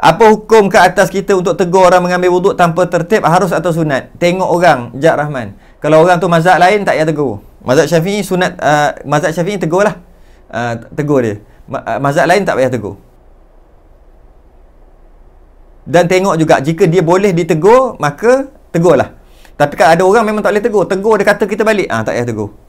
Apa hukum ke atas kita untuk tegur orang mengambil wuduk tanpa tertib harus atau sunat? Tengok orang, Jad Rahman. Kalau orang tu mazhab lain tak payah tegur. Mazhab Syafi'i sunat uh, mazhab Syafi'i tegurlah. Uh, tegur dia. Uh, mazhab lain tak payah tegur. Dan tengok juga jika dia boleh ditegur maka tegurlah. Tapi kalau ada orang memang tak boleh tegur, tegur dia kata kita balik, ah tak payah tegur.